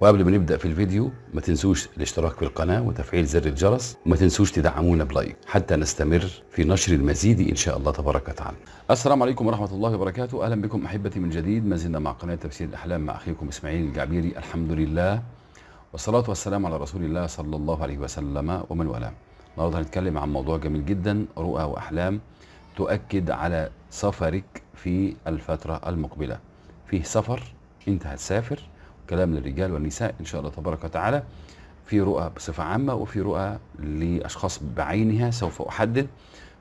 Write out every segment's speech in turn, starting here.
وقبل ما نبدا في الفيديو ما تنسوش الاشتراك في القناه وتفعيل زر الجرس وما تنسوش تدعمونا بلايك حتى نستمر في نشر المزيد ان شاء الله تبارك وتعالى. السلام عليكم ورحمه الله وبركاته، اهلا بكم احبتي من جديد ما زلنا مع قناه تفسير الاحلام مع اخيكم اسماعيل الجعبيري الحمد لله والصلاه والسلام على رسول الله صلى الله عليه وسلم ومن والاه. النهارده هنتكلم عن موضوع جميل جدا رؤى واحلام تؤكد على سفرك في الفتره المقبله. فيه سفر انت هتسافر كلام للرجال والنساء إن شاء الله تبارك وتعالى في رؤى بصفة عامة وفي رؤى لأشخاص بعينها سوف أحدد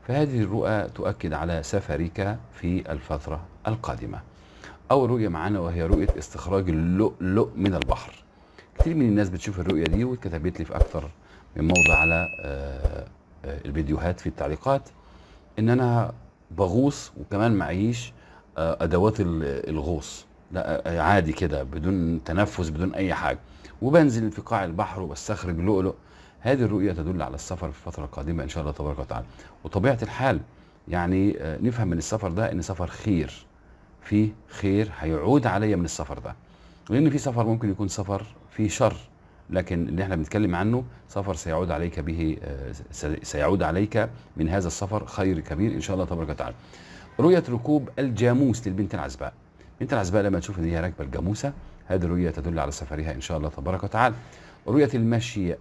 فهذه الرؤى تؤكد على سفرك في الفترة القادمة أول رؤية معانا وهي رؤية استخراج اللؤلؤ من البحر كثير من الناس بتشوف الرؤية دي واتكتبت لي في أكثر من موضع على آه، الفيديوهات في التعليقات إن أنا بغوص وكمان معيش آه، أدوات الغوص لا عادي كده بدون تنفس بدون اي حاجه وبنزل في قاع البحر وبستخرج لؤلؤ هذه الرؤيه تدل على السفر في الفتره القادمه ان شاء الله تبارك وتعالى وطبيعه الحال يعني آه، نفهم من السفر ده ان سفر خير فيه خير هيعود عليا من السفر ده لان في سفر ممكن يكون سفر فيه شر لكن اللي احنا بنتكلم عنه سفر سيعود عليك به آه، سيعود عليك من هذا السفر خير كبير ان شاء الله تبارك وتعالى رؤيه ركوب الجاموس للبنت العزباء انت العزباء لما تشوف ان هي راكبه الجاموسه هذه الرؤيه تدل على سفرها ان شاء الله تبارك وتعالى رؤيه المشي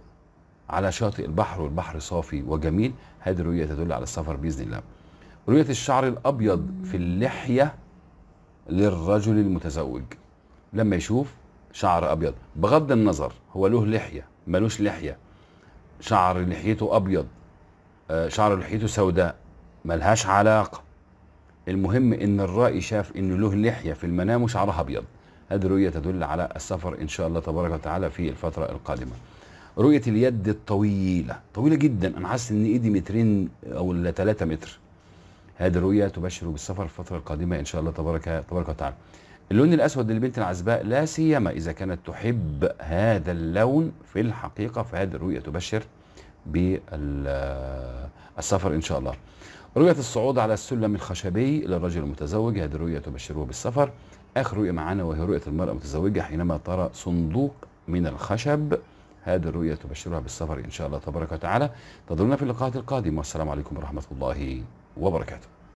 على شاطئ البحر والبحر صافي وجميل هذه الرؤيه تدل على السفر باذن الله رؤيه الشعر الابيض في اللحيه للرجل المتزوج لما يشوف شعر ابيض بغض النظر هو له لحيه ملوش لحيه شعر لحيته ابيض آه، شعر لحيته سوداء ملهاش علاقه المهم ان الرائي شاف انه له لحيه في المنام وشعرها ابيض هذه الرؤيه تدل على السفر ان شاء الله تبارك وتعالى في الفتره القادمه رؤيه اليد الطويله طويله جدا انا حاسس ان ايدي مترين او ثلاثة 3 متر هذه الرؤيه تبشر بالسفر الفتره القادمه ان شاء الله تبارك تبارك وتعالى اللون الاسود للبنت العزباء لا سيما اذا كانت تحب هذا اللون في الحقيقه فهذه الرؤيه تبشر بالسفر ان شاء الله رؤية الصعود على السلم الخشبي للرجل المتزوج هذه الرؤية تبشره بالسفر آخر رؤية معانا وهي رؤية المرأة المتزوجة حينما ترى صندوق من الخشب هذه الرؤية تبشرها بالسفر إن شاء الله تبارك وتعالى تظلنا في اللقاءات القادمة والسلام عليكم ورحمة الله وبركاته